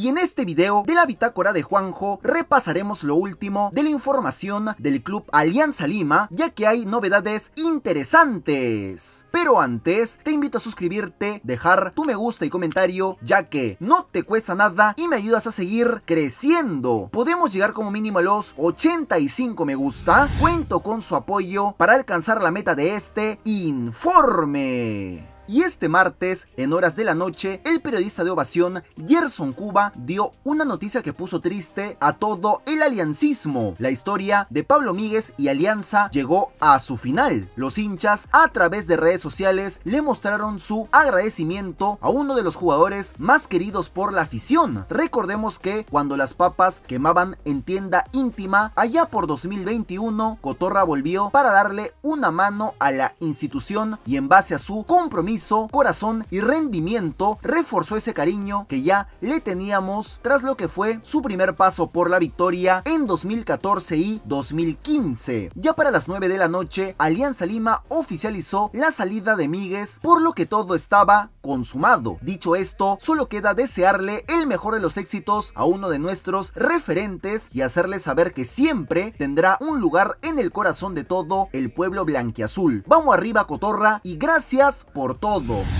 Y en este video de la bitácora de Juanjo repasaremos lo último de la información del club Alianza Lima, ya que hay novedades interesantes. Pero antes, te invito a suscribirte, dejar tu me gusta y comentario, ya que no te cuesta nada y me ayudas a seguir creciendo. Podemos llegar como mínimo a los 85 me gusta. Cuento con su apoyo para alcanzar la meta de este informe. Y este martes, en horas de la noche, el periodista de Ovación, Gerson Cuba, dio una noticia que puso triste a todo el aliancismo. La historia de Pablo Míguez y Alianza llegó a su final. Los hinchas, a través de redes sociales, le mostraron su agradecimiento a uno de los jugadores más queridos por la afición. Recordemos que cuando las papas quemaban en tienda íntima, allá por 2021, Cotorra volvió para darle una mano a la institución y en base a su compromiso corazón y rendimiento reforzó ese cariño que ya le teníamos tras lo que fue su primer paso por la victoria en 2014 y 2015. Ya para las 9 de la noche, Alianza Lima oficializó la salida de migues por lo que todo estaba consumado. Dicho esto, solo queda desearle el mejor de los éxitos a uno de nuestros referentes y hacerle saber que siempre tendrá un lugar en el corazón de todo el pueblo blanquiazul. Vamos arriba, Cotorra, y gracias por todo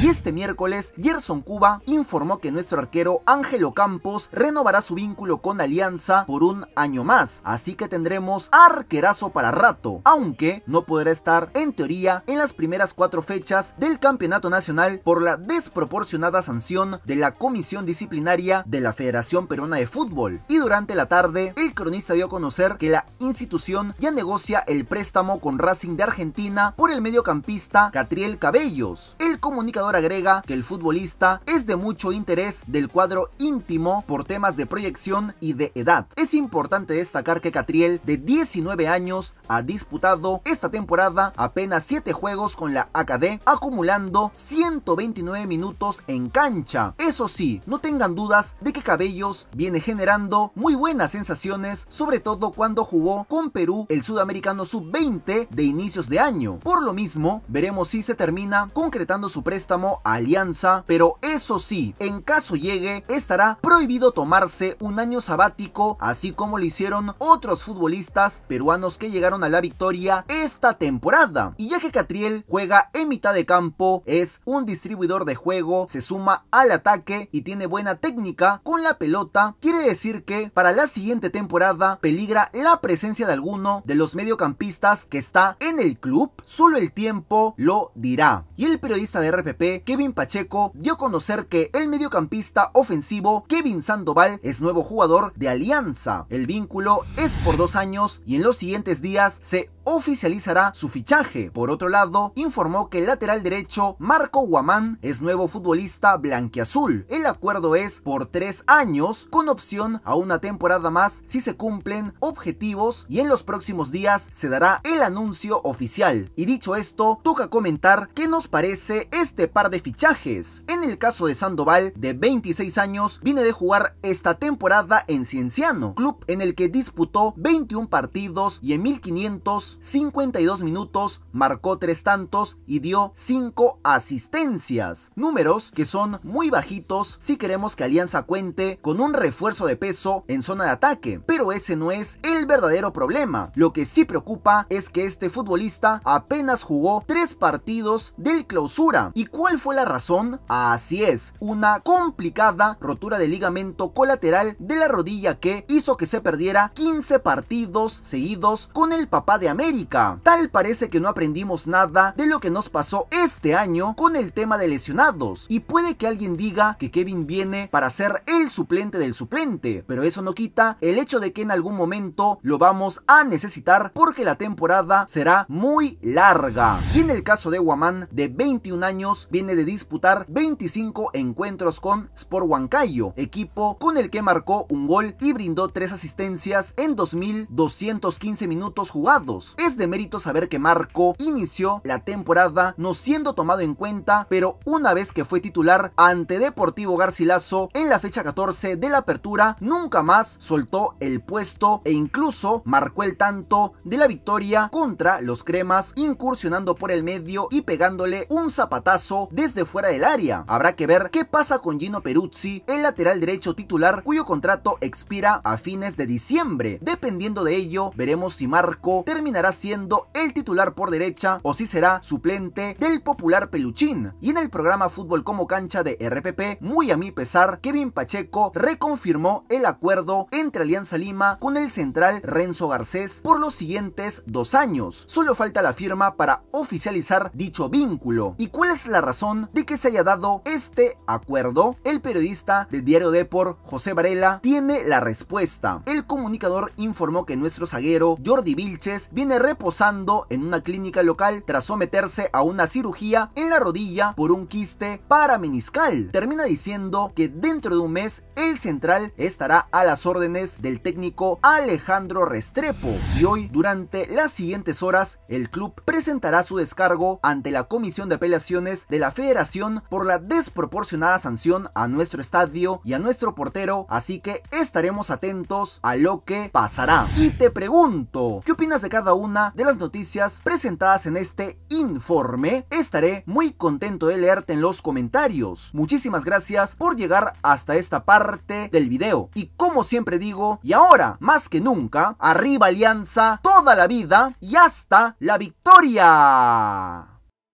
y este miércoles, Gerson Cuba informó que nuestro arquero Ángelo Campos renovará su vínculo con Alianza por un año más, así que tendremos arquerazo para rato, aunque no podrá estar en teoría en las primeras cuatro fechas del Campeonato Nacional por la desproporcionada sanción de la Comisión Disciplinaria de la Federación Peruana de Fútbol. Y durante la tarde, el cronista dio a conocer que la institución ya negocia el préstamo con Racing de Argentina por el mediocampista Catriel Cabellos. El comunicador agrega que el futbolista es de mucho interés del cuadro íntimo por temas de proyección y de edad. Es importante destacar que Catriel, de 19 años, ha disputado esta temporada apenas 7 juegos con la AKD, acumulando 129 minutos en cancha. Eso sí, no tengan dudas de que Cabellos viene generando muy buenas sensaciones, sobre todo cuando jugó con Perú el sudamericano sub-20 de inicios de año. Por lo mismo, veremos si se termina concretando su préstamo a Alianza, pero eso sí, en caso llegue, estará prohibido tomarse un año sabático, así como lo hicieron otros futbolistas peruanos que llegaron a la victoria esta temporada. Y ya que Catriel juega en mitad de campo, es un distribuidor de juego, se suma al ataque y tiene buena técnica con la pelota, quiere decir que para la siguiente temporada peligra la presencia de alguno de los mediocampistas que está en el club, solo el tiempo lo dirá. Y el periodista de RPP, Kevin Pacheco, dio a conocer que el mediocampista ofensivo Kevin Sandoval es nuevo jugador de Alianza. El vínculo es por dos años y en los siguientes días se oficializará su fichaje. Por otro lado, informó que el lateral derecho Marco Guamán es nuevo futbolista blanquiazul. El acuerdo es por tres años con opción a una temporada más si se cumplen objetivos y en los próximos días se dará el anuncio oficial. Y dicho esto, toca comentar qué nos parece este par de fichajes. En el caso de Sandoval, de 26 años, viene de jugar esta temporada en Cienciano, club en el que disputó 21 partidos y en 1552 minutos marcó 3 tantos y dio 5 asistencias. Números que son muy bajitos si queremos que Alianza cuente con un refuerzo de peso en zona de ataque, pero ese no es el verdadero problema. Lo que sí preocupa es que este futbolista apenas jugó 3 partidos del clausura ¿Y cuál fue la razón? Así es, una complicada rotura de ligamento colateral de la rodilla que hizo que se perdiera 15 partidos seguidos con el papá de América. Tal parece que no aprendimos nada de lo que nos pasó este año con el tema de lesionados. Y puede que alguien diga que Kevin viene para ser el suplente del suplente, pero eso no quita el hecho de que en algún momento lo vamos a necesitar porque la temporada será muy larga. Y en el caso de Guamán, de 21 años, años viene de disputar 25 encuentros con Sport Huancayo, equipo con el que marcó un gol y brindó tres asistencias en 2.215 minutos jugados. Es de mérito saber que Marco inició la temporada no siendo tomado en cuenta, pero una vez que fue titular ante Deportivo Garcilaso en la fecha 14 de la apertura, nunca más soltó el puesto e incluso marcó el tanto de la victoria contra los cremas, incursionando por el medio y pegándole un zapato patazo desde fuera del área. Habrá que ver qué pasa con Gino Peruzzi, el lateral derecho titular cuyo contrato expira a fines de diciembre. Dependiendo de ello, veremos si Marco terminará siendo el titular por derecha o si será suplente del popular Peluchín. Y en el programa Fútbol como cancha de RPP, muy a mi pesar, Kevin Pacheco reconfirmó el acuerdo entre Alianza Lima con el central Renzo Garcés por los siguientes dos años. Solo falta la firma para oficializar dicho vínculo cuál es la razón de que se haya dado este acuerdo, el periodista del diario Depor, José Varela, tiene la respuesta. El comunicador informó que nuestro zaguero, Jordi Vilches, viene reposando en una clínica local tras someterse a una cirugía en la rodilla por un quiste parameniscal. Termina diciendo que dentro de un mes el central estará a las órdenes del técnico Alejandro Restrepo y hoy durante las siguientes horas el club presentará su descargo ante la comisión de apelación de la federación por la desproporcionada sanción a nuestro estadio y a nuestro portero, así que estaremos atentos a lo que pasará. Y te pregunto, ¿qué opinas de cada una de las noticias presentadas en este informe? Estaré muy contento de leerte en los comentarios. Muchísimas gracias por llegar hasta esta parte del video. Y como siempre digo, y ahora más que nunca, arriba Alianza toda la vida y hasta la victoria.